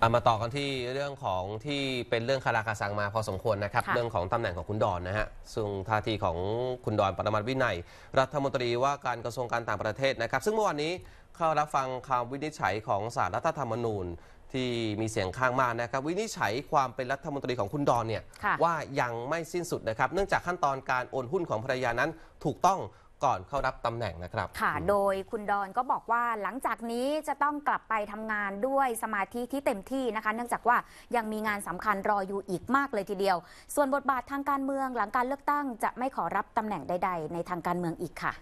เอามาต่อกันที่เรื่องของที่เป็นเรื่องคาราคาซังมาพอสมควรนะครับ เรื่องของตำแหน่งของคุณดอนนะฮะซึ่งท่าทีของคุณดอนปรมาวินัย รัฐมนตรีว่าการกระทรวงการต่างประเทศนะครับ ซึ่งเมื่อวานนี้เข้ารับฟังคำวินิจฉัยของสารรัฐธรรมนูญที่มีเสียงข้างมากนะครับ วินิจฉัยความเป็นรัฐมนตรีของคุณดอนเนี่ยว่ายังไม่สิ้นสุดนะครับเนื่องจากขั้นตอนการโอนหุ้นของภรรยานั้นถูกต้องก่อนเข้ารับตำแหน่งนะครับ ค่ะ โดยคุณดอนก็บอกว่าหลังจากนี้จะต้องกลับไปทำงานด้วยสมาธิที่เต็มที่นะคะ เนื่องจากว่ายังมีงานสำคัญรออยู่อีกมากเลยทีเดียว ส่วนบทบาททางการเมืองหลังการเลือกตั้ง จะไม่ขอรับตำแหน่งใด ๆ ในทางการเมืองอีกค่ะ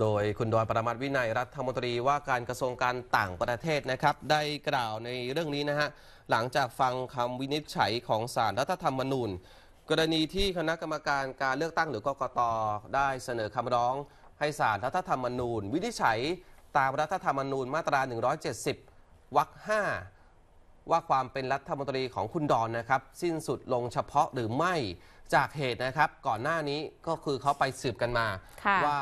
โดยคุณดอนประมัตวินัยรัฐมนตรีว่าการกระทรวงการต่างประเทศนะครับ ได้กล่าวในเรื่องนี้นะฮะหลังจากฟังคำวินิจฉัยของศาลรัฐธรรมนูญกรณีที่คณะกรรมการการเลือกตั้งหรือกกตได้เสนอคำร้องให้ศาลรัฐธรรมนูญ วินิจฉัยตามรัฐธรรมนูญมาตรา 170 วรรค 5 ว่าความเป็นรัฐมนตรีของคุณดอนนะครับ สิ้นสุดลงเฉพาะหรือไม่จากเหตุนะครับ ก่อนหน้านี้ก็คือเขาไปสืบกันมา ว่า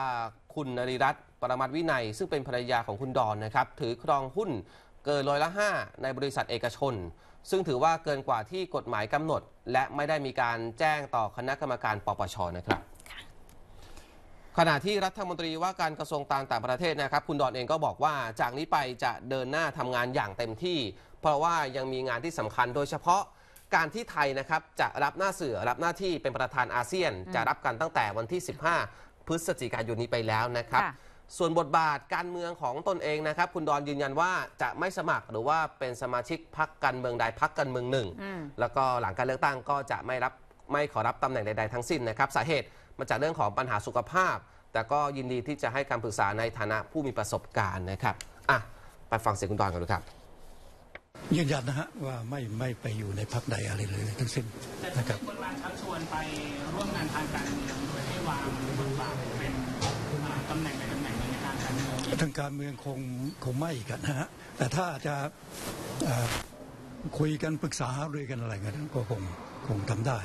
คุณนริรัตน์ปรมัตวินัยซึ่งเป็นภรรยาของคุณดอนนะครับ ถือครองหุ้นเกินร้อยละ 5 ในบริษัทเอกชนซึ่งถือว่าเกินกว่าที่กฎหมายกำหนด และไม่ได้มีการแจ้งต่อคณะกรรมการ ปปชนะครับ ขณะที่รัฐมนตรีว่าการกระทรวง่างต่างประเทศนะครับ คุณดอนเองก็บอกว่าจากนี้ไปจะเดินหน้าทำงานอย่างเต็มที่ เพราะว่ายังมีงานที่สำคัญโดยเฉพาะ การที่ไทยนะครับจะรับหน้าเสือรับหน้าที่เป็นประธานอาเซียน จะรับกันตั้งแต่วันที่ 15 พฤศจิกายนนี้ไปแล้วนะครับส่วนบทบาทการเมืองของตนเองนะครับ คุณดอนยืนยันว่าจะไม่สมัครหรือว่าเป็นสมาชิกพักการเมืองใดพักการเมืองหนึ่ง แล้วก็หลังการเลือกตั้งก็จะไม่รับไม่ขอรับตำแหน่งใดๆทั้งสิ้นนะครับสาเหตุ มาจากเรื่องของปัญหาสุขภาพ แต่ก็ยินดีที่จะให้คำปรึกษาในฐานะผู้มีประสบการณ์นะครับอ่ะไปฟังเสียงคุณดอนกันดูครับ ยืนยันนะฮะว่าไม่ไม่ไปอยู่ในพักใดอะไรเลยทั้งสิ้นนะครับคนมาชักชวนไปร่วมงานทางการเมืองโดยให้วางบทบาทเป็นตำแหน่งในตำแหน่งทางการเมืองคงคงไม่กันนะฮะ แต่ถ้าจะคุยกันปรึกษาด้วยกันอะไรกันก็คง คงทำได้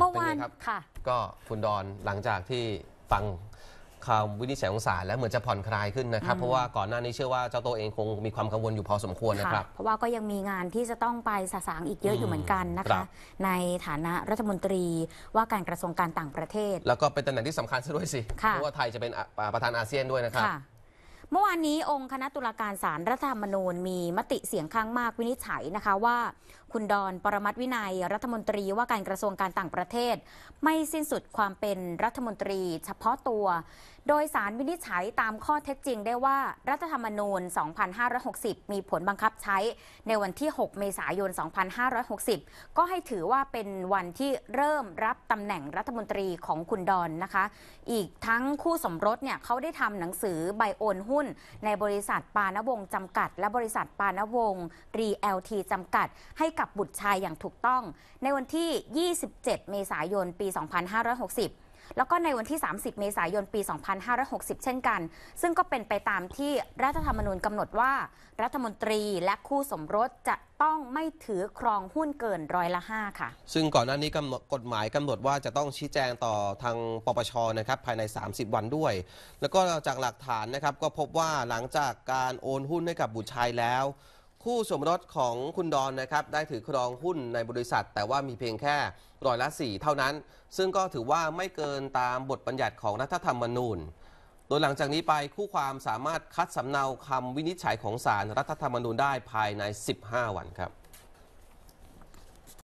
เมื่อวาน ค่ะ ก็คุณดอนหลังจากที่ฟังคำวินิจฉัยของศาลแล้วเหมือนจะผ่อนคลายขึ้นนะครับเพราะว่าก่อนหน้านี้เชื่อว่าเจ้าตัวเองคงมีความกังวลอยู่พอสมควรนะครับ เพราะว่าก็ยังมีงานที่จะต้องไปสสางอีกเยอะอยู่เหมือนกันนะคะคะในฐานะรัฐมนตรีว่าการกระทรวงการต่างประเทศ แล้วก็เป็นตำแหน่งที่สำคัญซะด้วยสิเพราะว่าไทยจะเป็นประธานอาเซียนด้วยนะครับเมื่อวานนี้องค์คณะตุลาการศาลรัฐธรรมนูญมีมติเสียงข้างมาก วินิจฉัยนะคะว่าคุณดอน ปรมัตวินัยรัฐมนตรีว่าการกระทรวงการต่างประเทศ ไม่สิ้นสุดความเป็นรัฐมนตรีเฉพาะตัว โดยสารวินิจฉัยตามข้อเท็จจริงได้ว่ารัฐธรรมนูญ 2560 มีผลบังคับใช้ในวันที่ 6 เมษายน 2560 ก็ให้ถือว่าเป็นวันที่เริ่มรับตำแหน่งรัฐมนตรีของคุณดอนนะคะ อีกทั้งคู่สมรสเนี่ยเขาได้ทำหนังสือใบโอนหุ้น ในบริษัทปานวงจำกัด และบริษัทปานวงรีเอลทีจำกัดให้กับบุตรชายอย่างถูกต้อง ในวันที่ 27 เมษายน ปี 2560 แล้วก็ในวันที่ 30 เมษายน ปี 2560 เช่นกัน ซึ่งก็เป็นไปตามที่รัฐธรรมนูญกำหนดว่ารัฐมนตรีและคู่สมรสจะต้องไม่ถือครองหุ้นเกินร้อยละห้าค่ะ ซึ่งก่อนหน้านี้กำหนดกฎหมายกำหนดว่าจะต้องชี้แจงต่อทางปปช นะครับภายใน 30 วันด้วย แล้วก็จากหลักฐานนะครับก็พบว่าหลังจากการโอนหุ้นให้กับบุตรชายแล้วคู่สมรสของคุณดอนนะครับได้ถือครองหุ้นในบริษัท แต่ว่ามีเพียงแค่ร้อยละ 4 เท่านั้น ซึ่งก็ถือว่าไม่เกินตามบทบัญญัติของรัฐธรรมนูญโดยหลังจากนี้ไปคู่ความสามารถคัดสำเนาคำวินิจฉัยของศาลรรัฐธรรมนูญได้ภายใน 15 วันครับ